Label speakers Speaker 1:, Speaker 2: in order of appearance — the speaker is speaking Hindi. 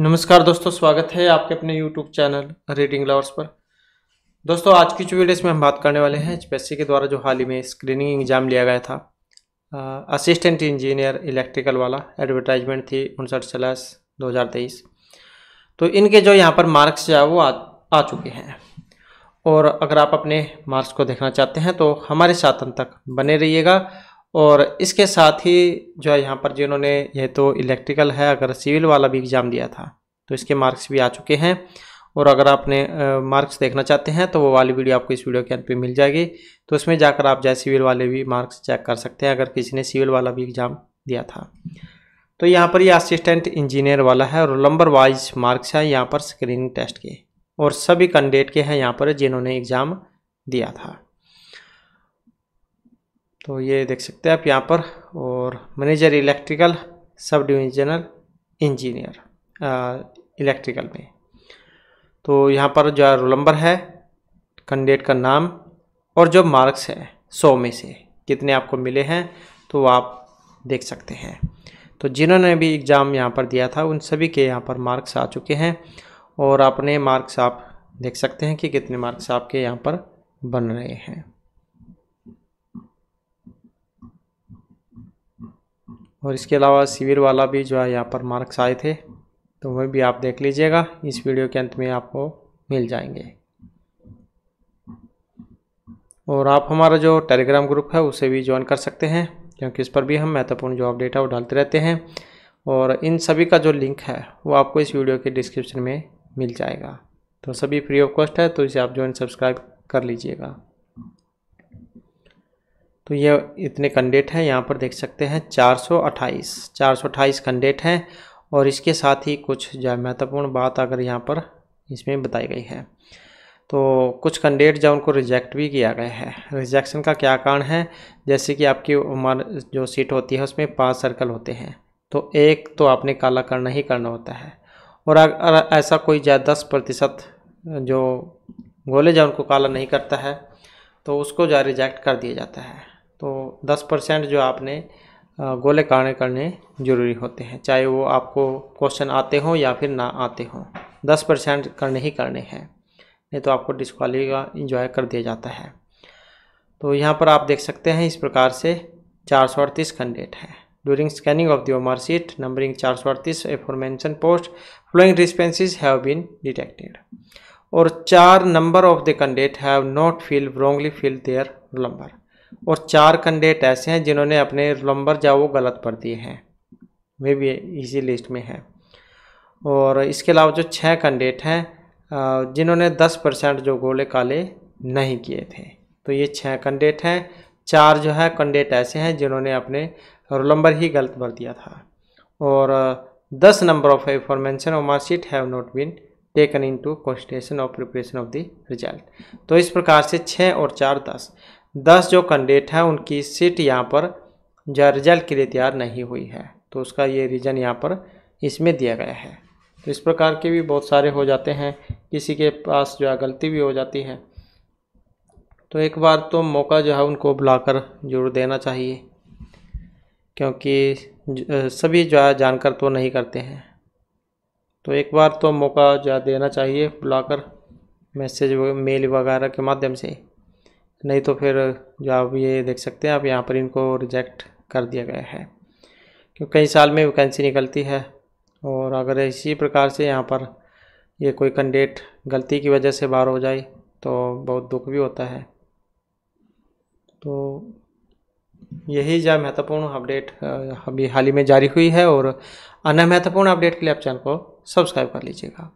Speaker 1: नमस्कार दोस्तों स्वागत है आपके अपने YouTube चैनल रीडिंग लवर्स पर दोस्तों आज की जो वीडियो इसमें हम बात करने वाले हैं एच के द्वारा जो हाल ही में स्क्रीनिंग एग्ज़ाम लिया गया था असिस्टेंट इंजीनियर इलेक्ट्रिकल वाला एडवर्टाइजमेंट थी उनसठ सलास दो तो इनके जो यहाँ पर मार्क्स जो है वो आ, आ चुके हैं और अगर आप अपने मार्क्स को देखना चाहते हैं तो हमारे साथ अंत तक बने रहिएगा और इसके साथ ही जो है यहाँ पर जिन्होंने यह तो इलेक्ट्रिकल है अगर सिविल वाला भी एग्ज़ाम दिया था तो इसके मार्क्स भी आ चुके हैं और अगर आपने मार्क्स देखना चाहते हैं तो वो वाली वीडियो आपको इस वीडियो के अंत में मिल जाएगी तो उसमें जाकर आप जाए सिविल वाले भी मार्क्स चेक कर सकते हैं अगर किसी ने सिविल वाला भी एग्ज़ाम दिया था तो यहाँ पर ये यह असिस्टेंट इंजीनियर वाला है और नंबर वाइज मार्क्स है यहाँ पर स्क्रीनिंग टेस्ट के और सभी कैंडिडेट के हैं यहाँ पर जिन्होंने एग्ज़ाम दिया था तो ये देख सकते हैं आप यहाँ पर और manager electrical sub divisional engineer electrical में तो यहाँ पर जो रोल नंबर है कैंडिडेट का नाम और जो मार्क्स है सौ में से कितने आपको मिले हैं तो आप देख सकते हैं तो जिन्होंने भी एग्ज़ाम यहाँ पर दिया था उन सभी के यहाँ पर मार्क्स आ चुके हैं और अपने मार्क्स आप देख सकते हैं कि कितने मार्क्स आपके यहाँ पर बन रहे हैं और इसके अलावा शिविर वाला भी जो है यहाँ पर मार्क्स आए थे तो वह भी आप देख लीजिएगा इस वीडियो के अंत में आपको मिल जाएंगे और आप हमारा जो टेलीग्राम ग्रुप है उसे भी ज्वाइन कर सकते हैं क्योंकि इस पर भी हम महत्वपूर्ण जो अपडेट है वो डालते रहते हैं और इन सभी का जो लिंक है वो आपको इस वीडियो के डिस्क्रिप्शन में मिल जाएगा तो सभी फ्री ऑफ कॉस्ट है तो इसे आप ज्वाइन सब्सक्राइब कर लीजिएगा तो ये इतने कंडेट हैं यहाँ पर देख सकते हैं 428 428 कंडेट हैं और इसके साथ ही कुछ महत्वपूर्ण बात अगर यहाँ पर इसमें बताई गई है तो कुछ कंडेट जो उनको रिजेक्ट भी किया गया है रिजेक्शन का क्या कारण है जैसे कि आपकी उम्र जो सीट होती है उसमें पांच सर्कल होते हैं तो एक तो आपने काला करना ही करना होता है और अगर ऐसा कोई जा दस प्रतिशत जो गोले जो उनको काला नहीं करता है तो उसको जो रिजेक्ट कर दिया जाता है तो दस परसेंट जो आपने गोले काड़े करने जरूरी होते हैं चाहे वो आपको क्वेश्चन आते हों या फिर ना आते हों दस परसेंट करने ही करने हैं नहीं तो आपको डिस्कालीफाई का इंजॉय कर दिया जाता है तो यहाँ पर आप देख सकते हैं इस प्रकार से चार सौ अड़तीस कैंडिडेट हैं during scanning of the OMR sheet numbering चार सौ अड़तीस information post following discrepancies have been detected और चार number of the candidate have not fill wrongly fill their number और चार कैंडिडेट ऐसे हैं जिन्होंने अपने नंबर जाओ गलत भर दिए हैं वे भी इसी लिस्ट में है और इसके अलावा जो छः कैंडिडेट हैं जिन्होंने दस परसेंट जो गोले काले नहीं किए थे तो ये छः कैंडिडेट हैं चार जो है कैंडिडेट ऐसे हैं जिन्होंने अपने रोल नंबर ही गलत भर दिया था और दस नंबर ऑफ इंफॉर्मेशन और marksheet have not been taken into to of preparation of the result तो इस प्रकार से छः और चार दस दस जो कैंडिडेट हैं उनकी सीट यहाँ पर जो रिजल्ट के लिए तैयार नहीं हुई है तो उसका ये रीज़न यहाँ पर इसमें दिया गया है तो इस प्रकार के भी बहुत सारे हो जाते हैं किसी के पास जो है गलती भी हो जाती है तो एक बार तो मौका जो है उनको बुलाकर जरूर देना चाहिए क्योंकि सभी जो है जानकर तो नहीं करते हैं तो एक बार तो मौका जो देना चाहिए बुलाकर मैसेज मेल वगैरह के माध्यम से नहीं तो फिर जो आप ये देख सकते हैं आप यहाँ पर इनको रिजेक्ट कर दिया गया है क्योंकि कई साल में वैकेंसी निकलती है और अगर इसी प्रकार से यहाँ पर ये कोई कैंडिडेट गलती की वजह से बाहर हो जाए तो बहुत दुख भी होता है तो यही जो महत्वपूर्ण अपडेट अभी हाल ही में जारी हुई है और अन्य महत्वपूर्ण अपडेट के लिए आप चैनल को सब्सक्राइब कर लीजिएगा